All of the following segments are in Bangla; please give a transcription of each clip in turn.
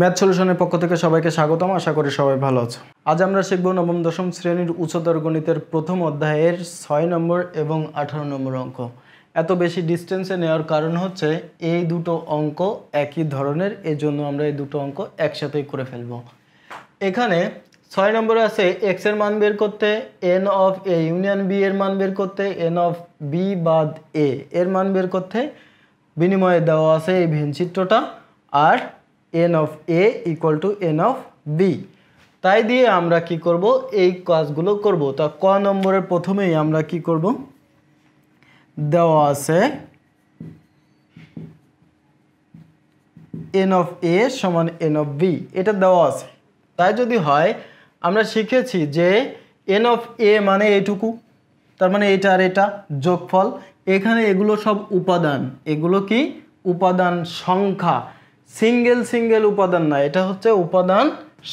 ম্যাথ সলিউশনের পক্ষ থেকে সবাইকে স্বাগতম আশা করি সবাই ভালো আছো আজ আমরা শিখব নবম দশম শ্রেণীর উচ্চতর গণিতের প্রথম অধ্যায়ের ছয় নম্বর এবং আঠারো নম্বর অঙ্ক এত বেশি ডিস্টেন্সে নেওয়ার কারণ হচ্ছে এই দুটো অঙ্ক একই ধরনের এজন্য আমরা এই দুটো অঙ্ক একসাথেই করে ফেলব এখানে ছয় নম্বর আছে এক্স এর মান বের করতে n of A union B এর মান বের করতে এন অফ বি বাদ এ এর মান বের করতে বিনিময়ে দেওয়া আছে এই ভিনচিত্রটা আর n of A equal to n of B তাই দিয়ে আমরা কি করব এই কাজগুলো করব তা ক নম্বরের প্রথমেই আমরা কি করব দেওয়া আছে এন অফ এ সমান এন অফ বি এটা দেওয়া আছে তাই যদি হয় আমরা শিখেছি যে এন অফ এ মানে এটুকু তার মানে এটা আর এটা যোগফল এখানে এগুলো সব উপাদান এগুলো কি উপাদান সংখ্যা সিঙ্গেল সিঙ্গেল উপাদান না এটা হচ্ছে উপাদান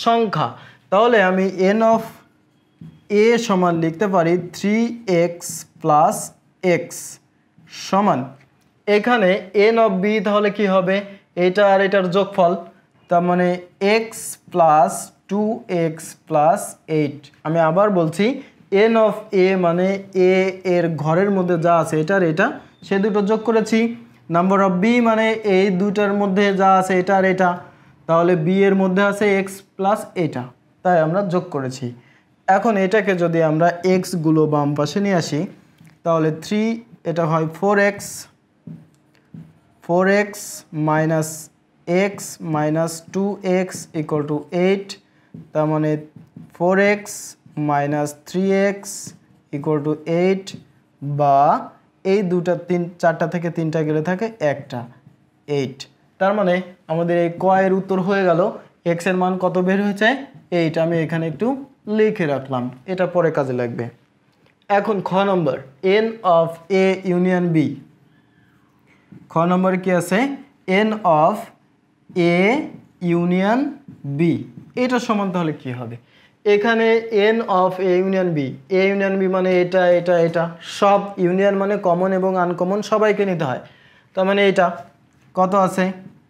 সংখ্যা তাহলে আমি এন অফ এ সমান লিখতে পারি থ্রি এক্স প্লাস এক্স সমান এখানে এন অফ বি তাহলে কি হবে এটা আর এটার যোগফল তার মানে x plus two x plus eight আমি আবার বলছি এন অফ এ মানে এ এর ঘরের মধ্যে যা আছে এটার এটা সে দুটো যোগ করেছি নাম্বার অফ বি মানে এই দুইটার মধ্যে যা আছে এটা আর এটা তাহলে বি এর মধ্যে আছে এক্স প্লাস এটা তাই আমরা যোগ করেছি এখন এটাকে যদি আমরা এক্সগুলো বাম পাশে নিয়ে আসি তাহলে থ্রি এটা হয় four x four x minus x minus two x equal to eight তার মানে four x minus three x equal to eight বা এই দুটা তিন চারটা থেকে তিনটা গেলে থাকে একটা এইট তার মানে আমাদের এই কয়ের উত্তর হয়ে গেল এক্সের মান কত বের হয়েছে এইট আমি এখানে একটু লিখে রাখলাম এটা পরে কাজে লাগবে এখন খ number n of A union B খ নম্বর কি আছে n of A union B এটা সমান তাহলে কী হবে এখানে n of A union B A union B মানে এটা এটা এটা সব ইউনিয়ন মানে কমন এবং আনকমন সবাইকে নিতে হয় তার মানে এটা কত আছে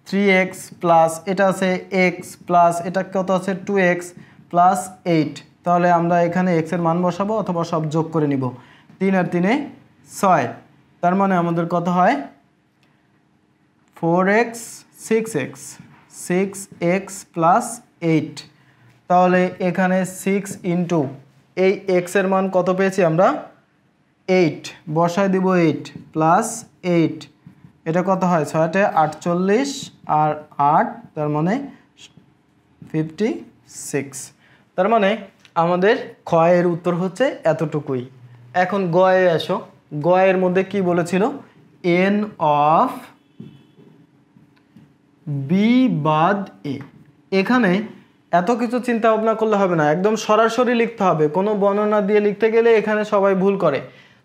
থ্রি এক্স প্লাস এটা আছে এক্স প্লাস এটা কত আছে টু এক্স প্লাস এইট তাহলে আমরা এখানে এক্সের মান বসাবো অথবা সব যোগ করে নিব তিন আর তিনে ছয় তার মানে আমাদের কত হয় four x six x six x plus eight তাহলে এখানে সিক্স ইন্টু এই এক্সের মান কত পেয়েছি আমরা এইট বসায় দিব এইট প্লাস এইট এটা কত হয় ছয়টে আটচল্লিশ আর আট তার মানে ফিফটি সিক্স তার মানে আমাদের ক্ষয়ের উত্তর হচ্ছে এতটুকুই এখন গয়ে আসো গয়ের মধ্যে কি বলেছিল এন অফ বি বাদ এ এখানে এত কিছু চিন্তা ভাবনা করলে হবে না একদম সরাসরি লিখতে হবে কোনো বর্ণনা দিয়ে লিখতে গেলে এখানে সবাই ভুল করে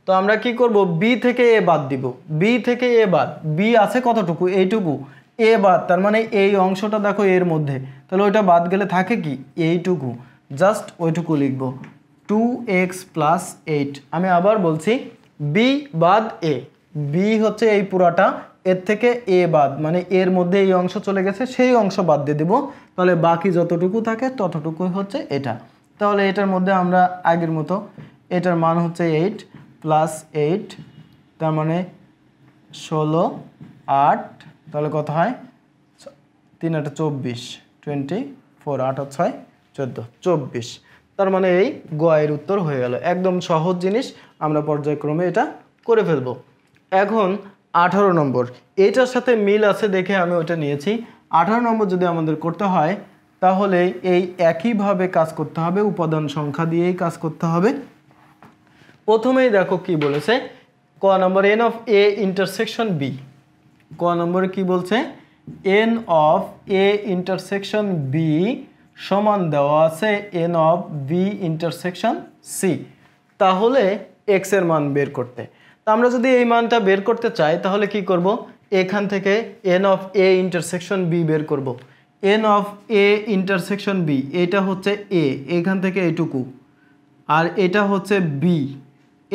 তো আমরা কি করব বি থেকে এ বাদ দিব বি থেকে এ বাদ বি আছে কতটুকু এইটুকু এ বাদ তার মানে এই অংশটা দেখো এর মধ্যে তাহলে ওইটা বাদ গেলে থাকে কি এইটুকু জাস্ট ওইটুকু লিখব টু এক্স প্লাস এইট আমি আবার বলছি বি বাদ এ বি হচ্ছে এই পুরাটা এর থেকে এ বাদ মানে এর মধ্যে এই অংশ চলে গেছে সেই অংশ বাদ দিয়ে দেবো তাহলে বাকি যতটুকু থাকে ততটুকুই হচ্ছে এটা তাহলে এটার মধ্যে আমরা আগের মতো এটার মান হচ্ছে এইট প্লাস এইট তার মানে ষোলো আট তাহলে কত হয় তিন আটটা চব্বিশ টোয়েন্টি ফোর আট ছয় চোদ্দো চব্বিশ তার মানে এই গয়ের উত্তর হয়ে গেল একদম সহজ জিনিস আমরা পর্যায়ক্রমে এটা করে ফেলব এখন আঠারো নম্বর এটার সাথে মিল আছে দেখে আমি ওটা নিয়েছি আঠারো নম্বর যদি আমাদের করতে হয় তাহলে এই একইভাবে কাজ করতে হবে উপাদান সংখ্যা দিয়েই কাজ করতে হবে প্রথমেই দেখো কি বলেছে ক number n of A intersection B ক নম্বরে কি বলছে n of A intersection B সমান দেওয়া আছে n of B intersection C তাহলে এক্সের মান বের করতে তো আমরা যদি এই মানটা বের করতে চাই তাহলে কি করব এখান থেকে n of A intersection B বের করব। N of A intersection B এটা হচ্ছে এ এখান থেকে এটুকু আর এটা হচ্ছে বি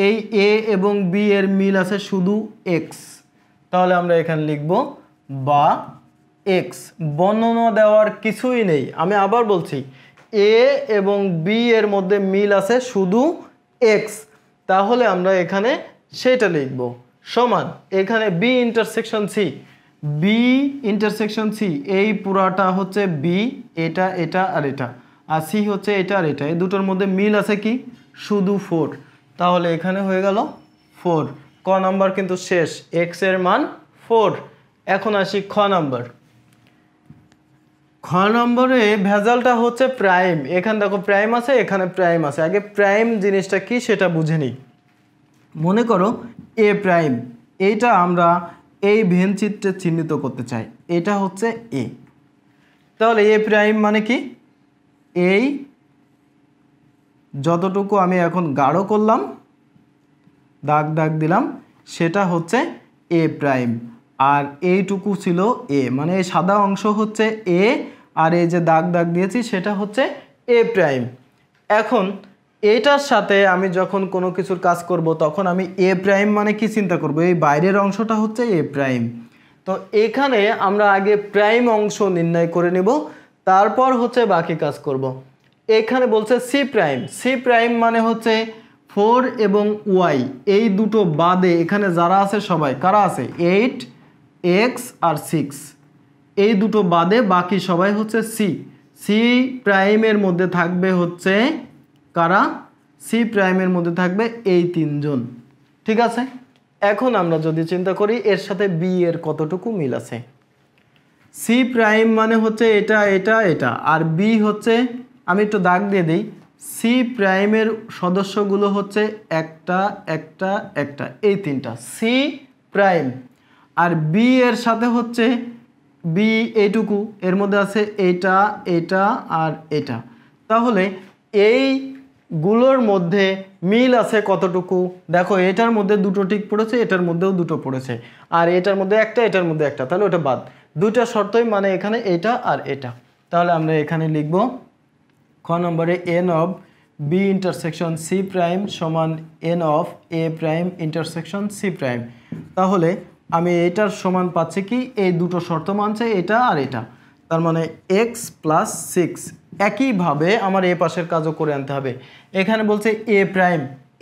এই এ এবং বি এর মিল আছে শুধু এক্স তাহলে আমরা এখানে লিখব বা এক্স বর্ণনা দেওয়ার কিছুই নেই আমি আবার বলছি এ এবং বি এর মধ্যে মিল আছে শুধু এক্স তাহলে আমরা এখানে সেটা লিখব সমান এখানে B intersection C B intersection C এই পুরাটা হচ্ছে বি এটা এটা আর এটা আর সি হচ্ছে এটা আর এটা এই দুটোর মধ্যে মিল আছে কি শুধু ফোর তাহলে এখানে হয়ে গেল ফোর ক নাম্বার কিন্তু শেষ এক্স এর মান ফোর এখন আসি খ নাম্বার খ নম্বরে ভেজালটা হচ্ছে প্রাইম এখানে দেখো প্রাইম আছে এখানে প্রাইম আছে আগে প্রাইম জিনিসটা কি সেটা বুঝে নিই মনে করো এ প্রাইম এইটা আমরা এই ভেন চিত্রে চিহ্নিত করতে চাই এটা হচ্ছে এ তাহলে এ প্রাইম মানে কি এই যতটুকু আমি এখন গাঢ় করলাম দাগ দাগ দিলাম সেটা হচ্ছে এ প্রাইম আর এইটুকু ছিল এ মানে এই সাদা অংশ হচ্ছে এ আর এই যে দাগ দাগ দিয়েছি সেটা হচ্ছে এ প্রাইম এখন এটার সাথে আমি যখন কোনো কিছুর কাজ করব তখন আমি এ প্রাইম মানে কি চিন্তা করব এই বাইরের অংশটা হচ্ছে এ প্রাইম তো এখানে আমরা আগে প্রাইম অংশ নির্ণয় করে নেব তারপর হচ্ছে বাকি কাজ করব। এখানে বলছে সি প্রাইম সি প্রাইম মানে হচ্ছে ফোর এবং ওয়াই এই দুটো বাদে এখানে যারা আছে সবাই কারা আছে এইট এক্স আর সিক্স এই দুটো বাদে বাকি সবাই হচ্ছে সি সি প্রাইমের মধ্যে থাকবে হচ্ছে কারা সি প্রাইমের মধ্যে থাকবে এই তিনজন ঠিক আছে এখন আমরা যদি চিন্তা করি এর সাথে বি এর কতটুকু মিল আছে সি প্রাইম মানে হচ্ছে এটা এটা এটা আর বি হচ্ছে আমি একটু দাগ দিয়ে দিই সি প্রাইমের সদস্যগুলো হচ্ছে একটা একটা একটা এই তিনটা সি প্রাইম আর বি এর সাথে হচ্ছে বি এইটুকু এর মধ্যে আছে এটা এটা আর এটা তাহলে এই গুলোর মধ্যে মিল আছে কতটুকু দেখো এটার মধ্যে দুটো টিক পড়েছে এটার মধ্যেও দুটো পড়েছে আর এটার মধ্যে একটা এটার মধ্যে একটা তাহলে ওটা বাদ দুটা শর্তই মানে এখানে এটা আর এটা তাহলে আমরা এখানে লিখব খ নম্বরে n of B intersection C prime সমান n of A prime intersection C prime তাহলে আমি এটার সমান পাচ্ছি কি এই দুটো শর্ত মানছে এটা আর এটা তার মানে এক্স প্লাস সিক্স একইভাবে আমার এ পাশের কাজও করে আনতে হবে এখানে বলছে এ প্রাইম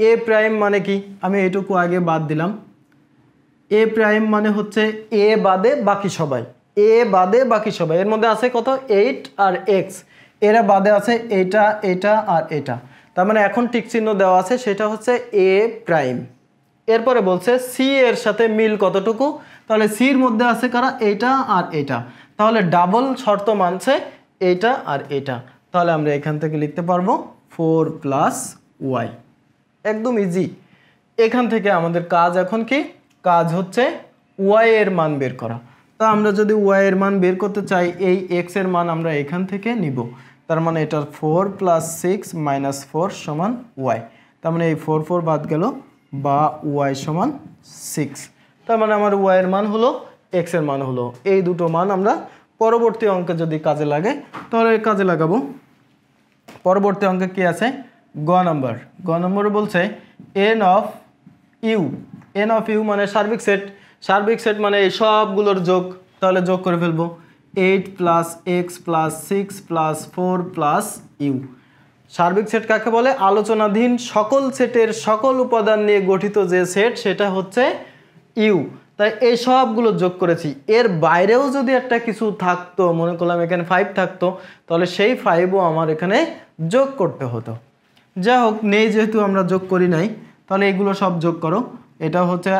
এ প্রাইম মানে কি আমি এটুকু আগে বাদ দিলাম এ প্রাইম মানে হচ্ছে এ বাদে বাকি সবাই এ বাদে বাকি সবাই এর মধ্যে আছে কত এইট আর এক্স এরা বাদে আছে এটা এটা আর এটা তার মানে এখন টিক চিহ্ন দেওয়া আছে সেটা হচ্ছে এ প্রাইম এরপরে বলছে সি এর সাথে মিল কতটুকু তাহলে সির মধ্যে আছে কারা এটা আর এটা তাহলে ডাবল শর্ত মানছে এটা আর এটা তাহলে আমরা এখান থেকে লিখতে পারবো ফোর প্লাস ওয়াই একদম ইজি এখান থেকে আমাদের কাজ এখন কি কাজ হচ্ছে ওয়াই এর মান বের করা তা আমরা যদি ওয়াই এর মান বের করতে চাই এই এক্স এর মান আমরা এখান থেকে নিব তার মানে এটার four plus six minus four সমান ওয়াই তার মানে এই ফোর ফোর বাদ গেল বা ওয়াই সমান সিক্স তার মানে আমার ওয়াইয়ের মান হলো এক্সের মান হলো এই দুটো মান আমরা পরবর্তী অঙ্কে যদি কাজে লাগে তাহলে কাজে লাগাবো পরবর্তী অঙ্কে কি আছে গ নম্বর গ নম্বর বলছে n of U n of U মানে সার্বিক সেট সার্বিক সেট মানে এই সবগুলোর যোগ তাহলে যোগ করে ফেলবো eight plus x plus six plus four plus U সার্বিক সেট কাকে বলে আলোচনাধীন সকল সেটের সকল উপাদান নিয়ে গঠিত যে সেট সেটা হচ্ছে ইউ তাই এই সবগুলো যোগ করেছি এর বাইরেও যদি একটা কিছু থাকতো মনে করলাম এখানে ফাইভ থাকতো তাহলে সেই ফাইভও আমার এখানে যোগ করতে হতো যা হোক নেই যেহেতু আমরা যোগ করি নাই তাহলে এগুলো সব যোগ করো এটা হচ্ছে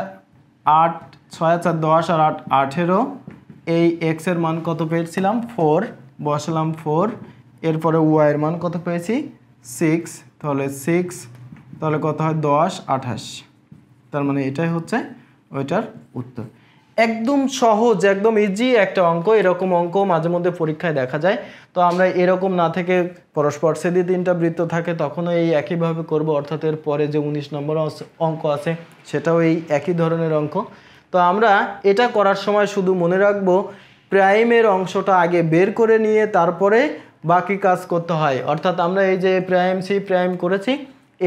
আট ছয় চার দশ আর আট আঠেরো এই এক্সের মান কত পেয়েছিলাম ফোর বসালাম ফোর এরপরে ওয়াইয়ের মান কত পেয়েছি সিক্স তাহলে সিক্স তাহলে কত হয় দশ আঠাশ তার মানে এটাই হচ্ছে ওইটার উত্তর একদম সহজ একদম ইজি একটা অঙ্ক এরকম অঙ্ক মাঝে মধ্যে পরীক্ষায় দেখা যায় তো আমরা এরকম না থেকে পরস্পর সেদি তিনটা বৃত্ত থাকে তখনও এই একইভাবে করব অর্থাৎ এর পরে যে ১৯ নম্বর অঙ্ক আছে সেটাও এই একই ধরনের অঙ্ক তো আমরা এটা করার সময় শুধু মনে রাখব প্রাইমের অংশটা আগে বের করে নিয়ে তারপরে বাকি কাজ করতে হয় অর্থাৎ আমরা এই যে প্রাইম সি প্রাইম করেছি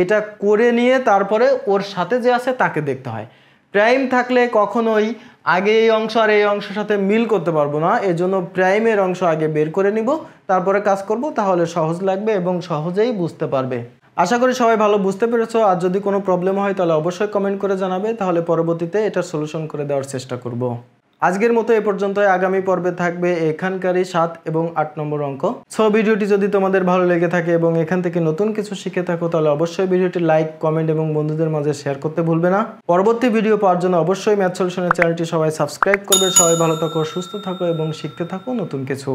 এটা করে নিয়ে তারপরে ওর সাথে যে আছে তাকে দেখতে হয় প্রাইম থাকলে কখনোই আগে এই অংশ আর এই অংশের সাথে মিল করতে পারবো না এজন্য প্রাইমের অংশ আগে বের করে নিব তারপরে কাজ করব তাহলে সহজ লাগবে এবং সহজেই বুঝতে পারবে আশা করি সবাই ভালো বুঝতে পেরেছো আর যদি কোনো প্রবলেম হয় তাহলে অবশ্যই কমেন্ট করে জানাবে তাহলে পরবর্তীতে এটার সলিউশন করে দেওয়ার চেষ্টা করব আজকের মতো এ পর্যন্ত আগামী পর্বে থাকবে এখানকারই সাত এবং আট নম্বর অঙ্ক সো ভিডিওটি যদি তোমাদের ভালো লেগে থাকে এবং এখান থেকে নতুন কিছু শিখে থাকো তাহলে অবশ্যই ভিডিওটি লাইক কমেন্ট এবং বন্ধুদের মাঝে শেয়ার করতে ভুলবে না পরবর্তী ভিডিও পাওয়ার জন্য অবশ্যই ম্যাথ সলিউশনের চ্যানেলটি সবাই সাবস্ক্রাইব করবে সবাই ভালো থাকো সুস্থ থাকো এবং শিখতে থাকো নতুন কিছু